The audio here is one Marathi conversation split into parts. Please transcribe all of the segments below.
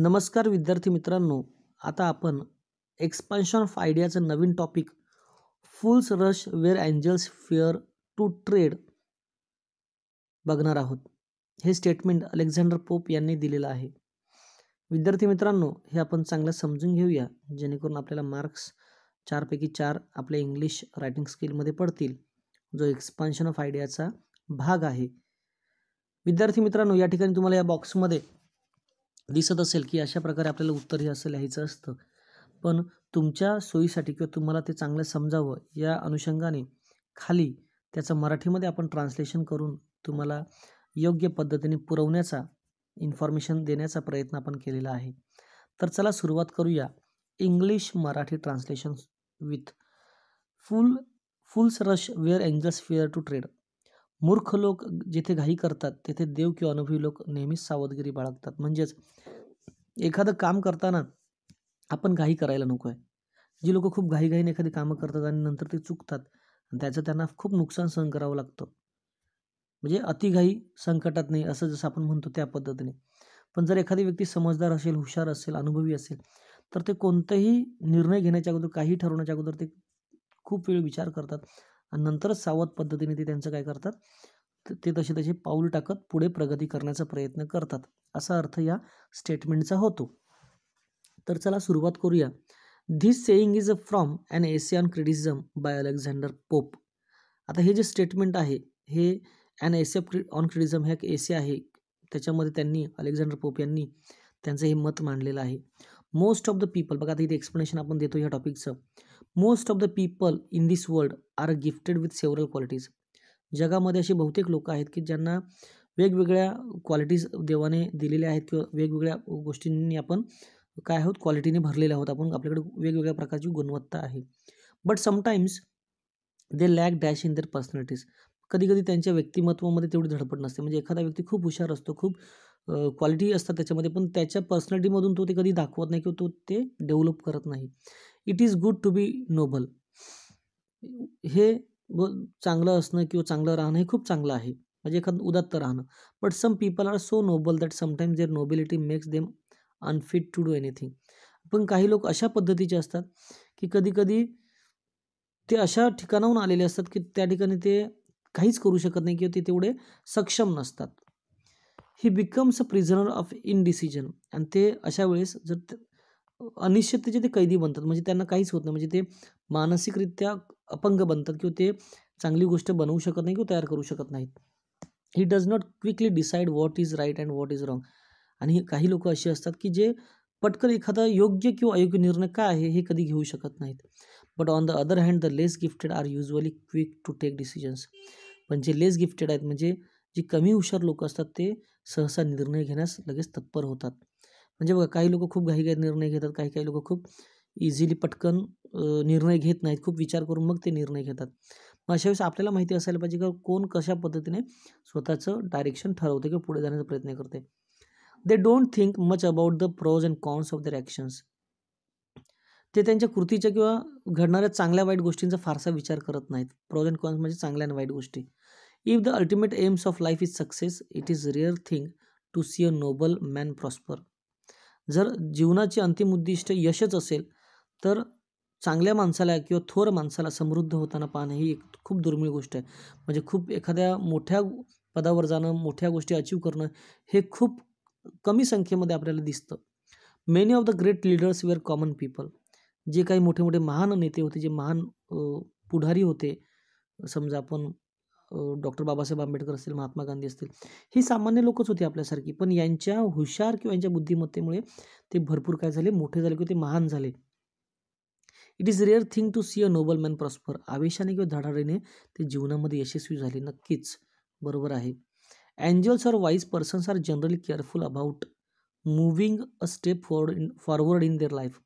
नमस्कार विद्यार्थी मित्रांनो आता आपण एक्सपान्शन ऑफ आयडियाचं नवीन topic fools rush where angels fear to tread बघणार आहोत हे स्टेटमेंट अलेक्झांडर पोप यांनी दिलेलं आहे विद्यार्थी मित्रांनो हे आपण चांगलं समजून घेऊया जेणेकरून आपल्याला मार्क्स चारपैकी चार आपल्या इंग्लिश रायटिंग स्किलमध्ये पडतील जो एक्सपान्शन ऑफ आयडियाचा भाग आहे विद्यार्थी मित्रांनो या ठिकाणी तुम्हाला या बॉक्समध्ये दिसत असेल की अशा प्रकारे आपल्याला उत्तर हे असं लिहायचं असतं पण तुमच्या सोयीसाठी किंवा तुम्हाला ते चांगलं समजावं या अनुषंगाने खाली त्याचं मराठीमध्ये आपण ट्रान्सलेशन करून तुम्हाला योग्य पद्धतीने पुरवण्याचा इन्फॉर्मेशन देण्याचा प्रयत्न आपण केलेला आहे तर चला सुरुवात करूया English Marathi translation with full fools rush where angels fear to tread मूर्ख लोक जिथे घाई करतात तेथे देव किंवा अनुभवी लोक नेहमीच सावधगिरी बाळगतात म्हणजेच एखादं काम करताना आपण घाई करायला नको आहे जी लोक खूप घाईघाईने एखादी कामं करतात आणि नंतर ते चुकतात त्याचं त्यांना खूप नुकसान सहन करावं लागतं म्हणजे अतिघाई संकटात नाही असं जसं आपण म्हणतो त्या पद्धतीने पण जर एखादी व्यक्ती समजदार असेल हुशार असेल अनुभवी असेल तर ते कोणतेही निर्णय घेण्याच्या अगोदर काही ठरवण्याच्या अगोदर ते खूप वेळ विचार करतात आणि नंतरच सावध पद्धतीने ते त्यांचं काय करतात ते तसे तसे पाऊल टाकत पुढे प्रगती करण्याचा प्रयत्न करतात असा अर्थ या स्टेटमेंटचा होतो तर चला सुरुवात करूया this saying is a from an essay on criticism by Alexander Pope आता हे जे स्टेटमेंट आहे हे अॅन एसे ऑन क्रिटिझम हे एक एसे आहे त्याच्यामध्ये त्यांनी अलेक्झांडर पोप यांनी त्यांचं हे मत मांडलेलं आहे मोस्ट ऑफ द पीपल बघा आता इथे एक्सप्लेनेशन आपण देतो ह्या टॉपिकचं most of the people in this world are gifted with several qualities जगामध्ये असे बहुतेक लोक आहेत की ज्यांना वेगवेगळ्या क्वालिटीज देवाने दिलेल्या आहेत किंवा वेगवेगळ्या गोष्टींनी आपण काय आहोत क्वालिटीने भरलेले आहोत आपण आपल्याकडे वेगवेगळ्या प्रकारची गुणवत्ता आहे but sometimes they lack dash in their personalities कधी कधी त्यांच्या व्यक्तिमत्वामध्ये तेवढी धडपड नसते म्हणजे एखादा व्यक्ती खूप हुशार असतो खूप क्वालिटी असतात त्याच्यामध्ये पण त्याच्या पर्सनॅलिटीमधून तो ते कधी दाखवत नाही किंवा तो ते डेव्हलप करत नाही it is good to be noble हे चांगलं असणं किंवा चांगलं राहणं हे खूप चांगलं आहे म्हणजे एखादं उदात्त राहणं but some people are so noble that sometimes their nobility makes them unfit to do anything पण काही लोक अशा पद्धतीचे असतात की कधीकधी ते अशा ठिकाणाहून आलेले असतात की त्या ठिकाणी ते काहीच करू शकत नाही किंवा ते तेवढे सक्षम नसतात he becomes a prisoner of indecision आणि ते अशा वेळेस जर अनिश्चिततेचे ते कैदी बनतात म्हणजे त्यांना काहीच होत नाही म्हणजे ते मानसिकरित्या अपंग बनतात किंवा ते चांगली गोष्ट बनवू शकत नाही किंवा तयार करू शकत नाहीत he does not quickly decide what is right and what is wrong आणि काही लोक असे असतात की जे पटकन एखादा योग्य किंवा अयोग्य निर्णय काय आहे हे कधी घेऊ शकत नाहीत but on the other hand the less gifted are usually quick to take decisions पण जे लेस गिफ्टेड आहेत म्हणजे जे कमी हुशार लोक असतात ते सहसा निर्णय घेण्यास लगेच तत्पर होतात म्हणजे बघा काही लोक खूप घाईघाईत निर्णय घेतात काही काही लोक खूप इझिली पटकन निर्णय घेत नाहीत खूप विचार करून मग ते निर्णय घेतात मग अशा वेळेस आपल्याला माहिती असायला पाहिजे की कोण कशा पद्धतीने स्वतःचं डायरेक्शन ठरवते किंवा पुढे जाण्याचा प्रयत्न करते they don't think much about the pros and cons of their actions ते त्यांच्या कृतीच्या किंवा घडणाऱ्या चांगल्या वाईट गोष्टींचा फारसा विचार करत नाहीत प्रोज अँड कॉन्स म्हणजे चांगल्या आणि वाईट गोष्टी if the ultimate aims of life is success it is rare thing to see a noble man prosper जर जीवनाची अंतिम उद्दिष्ट यशच असेल तर चांगल्या माणसाला किंवा थोर माणसाला समृद्ध होताना पाहणं ही एक खूप दुर्मिळ गोष्ट आहे म्हणजे खूप एखाद्या मोठ्या पदावर जाणं मोठ्या गोष्टी अचीव करणं हे खूप कमी संख्येमध्ये आपल्याला दिसतं many of the great leaders were common people जे काही मोठे मोठे महान नेते होते जे महान पुढारी होते समजा आपण डॉक्टर बाबासाहेब आंबेडकर असतील महात्मा गांधी असतील ही सामान्य लोकच होती आपल्यासारखी पण यांच्या हुशार किंवा यांच्या बुद्धिमत्तेमुळे ते भरपूर काय झाले मोठे झाले किंवा ते महान झाले it is rare thing to see a noble man prosper आवेशाने किंवा धडाडीने ते जीवनामध्ये यशस्वी झाले नक्कीच बरोबर आहे angels are wise persons are generally careful about moving a step forward in forward in their life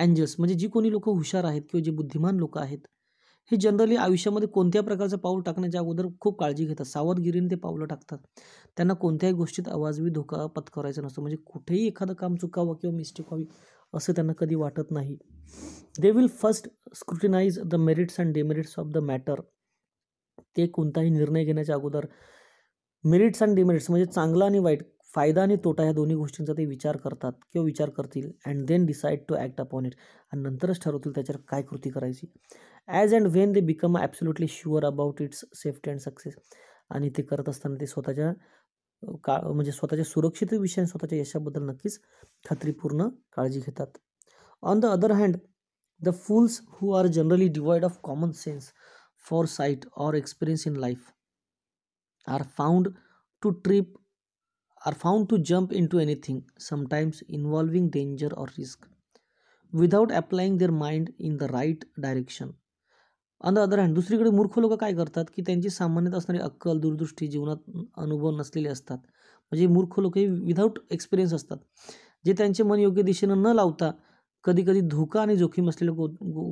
angels म्हणजे जी कोणी लोक हुशार आहेत किंवा जे बुद्धिमान लोक आहेत हे जनरली आयुष्यामध्ये कोणत्या प्रकारचं पाऊल टाकण्याच्या अगोदर खूप काळजी घेतात सावधगिरीने ते पावलं टाकतात त्यांना कोणत्याही गोष्टीत अवाजवी धोका पत्करायचा नसतो म्हणजे कुठेही एखादं काम चुकावं किंवा मिस्टेक व्हावी असं त्यांना कधी वाटत नाही they will first scrutinise the merits and demerits of the matter ते कोणताही निर्णय घेण्याच्या अगोदर मेरिट्स अँड डिमेरिट्स म्हणजे चांगला आणि वाईट फायदा आणि तोटा ह्या दोन्ही गोष्टींचा ते विचार करतात किंवा विचार करतील and then decide to act upon it आणि नंतरच ठरवतील त्याच्यावर काय कृती करायची as and when they become absolutely sure about its safety and success आणि ते करत असताना ते स्वतःच्या का म्हणजे स्वतःच्या सुरक्षितेविषयी विषय आणि स्वतःच्या यशाबद्दल नक्कीच खात्रीपूर्ण काळजी घेतात on the other hand the fools who are generally devoid of common sense foresight or experience in life are found to trip are found to jump into anything, sometimes involving danger or risk, without applying their mind in the right direction. On the other hand दुसरीकडे मूर्ख लोक काय करतात की त्यांची सामान्यत असणारी अक्कल दूरदृष्टी जीवनात अनुभव नसलेले असतात म्हणजे मूर्ख लोक हे विदाऊट एक्सपिरियन्स असतात जे त्यांचे मन योग्य दिशेनं न लावता कधीकधी धोका आणि जोखीम असलेल्या गो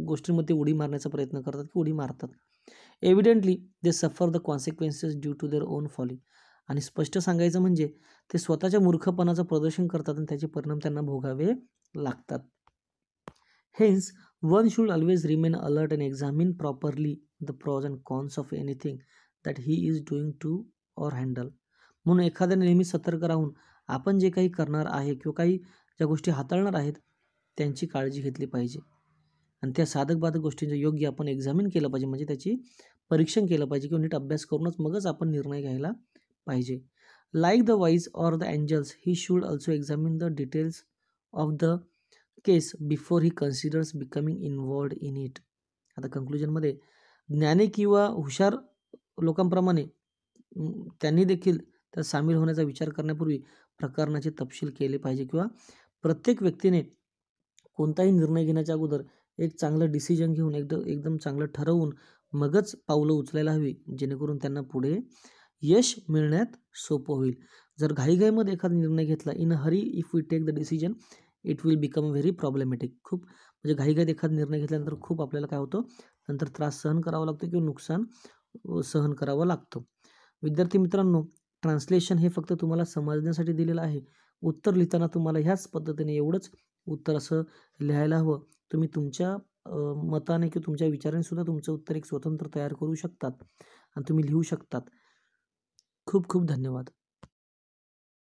गोष्टींमध्ये उडी मारण्याचा प्रयत्न करतात की उडी मारतात evidently they suffer the consequences due to their own folly आणि स्पष्ट सांगायचं म्हणजे ते स्वतःच्या मूर्खपणाचं प्रदर्शन करतात आणि त्याचे परिणाम त्यांना भोगावे लागतात hence one should always remain alert and examine properly the pros and cons of anything that he is doing to or handle म्हणून एखाद्या नेहमी सतर्क राहून आपण जे काही करणार आहे किंवा काही ज्या गोष्टी हाताळणार आहेत त्यांची काळजी घेतली पाहिजे आणि त्या साधक बाधक गोष्टींचं योग्य आपण एक्झामिन केलं पाहिजे म्हणजे त्याची परीक्षण केलं पाहिजे किंवा नीट अभ्यास करूनच मगच आपण निर्णय घ्यायला पाहिजे like the wise or the angels he should also examine the details of the case before he considers becoming involved in it आता कन्क्लुजनमध्ये ज्ञानी किंवा हुशार लोकांप्रमाणे त्यांनी देखील त्यात सामील होण्याचा विचार करण्यापूर्वी प्रकरणाचे तपशील केले पाहिजे किंवा प्रत्येक व्यक्तीने कोणताही निर्णय घेण्याच्या अगोदर एक चांगलं डिसिजन घेऊन एकदम एकदम चांगलं ठरवून मगच पावलं उचलायला हवी जेणेकरून त्यांना पुढे यश मिळण्यात सोपं होईल जर घाईघाईमध्ये एखादा निर्णय घेतला in hurry if we take the decision it will become very problematic खूप म्हणजे घाईघाईत एखादा निर्णय घेतल्यानंतर खूप आपल्याला काय होतं नंतर त्रास सहन करावा लागतो किंवा नुकसान सहन करावं लागतं विद्यार्थी मित्रांनो ट्रान्सलेशन हे फक्त तुम्हाला समजण्यासाठी दिलेलं आहे उत्तर लिहिताना तुम्हाला ह्याच पद्धतीने एवढंच उत्तर असं लिहायला हवं तुम्ही तुमच्या मताने किंवा तुमच्या विचाराने सुद्धा तुमचं उत्तर एक स्वतंत्र तयार करू शकतात आणि तुम्ही लिहू शकतात खूप खूप धन्यवाद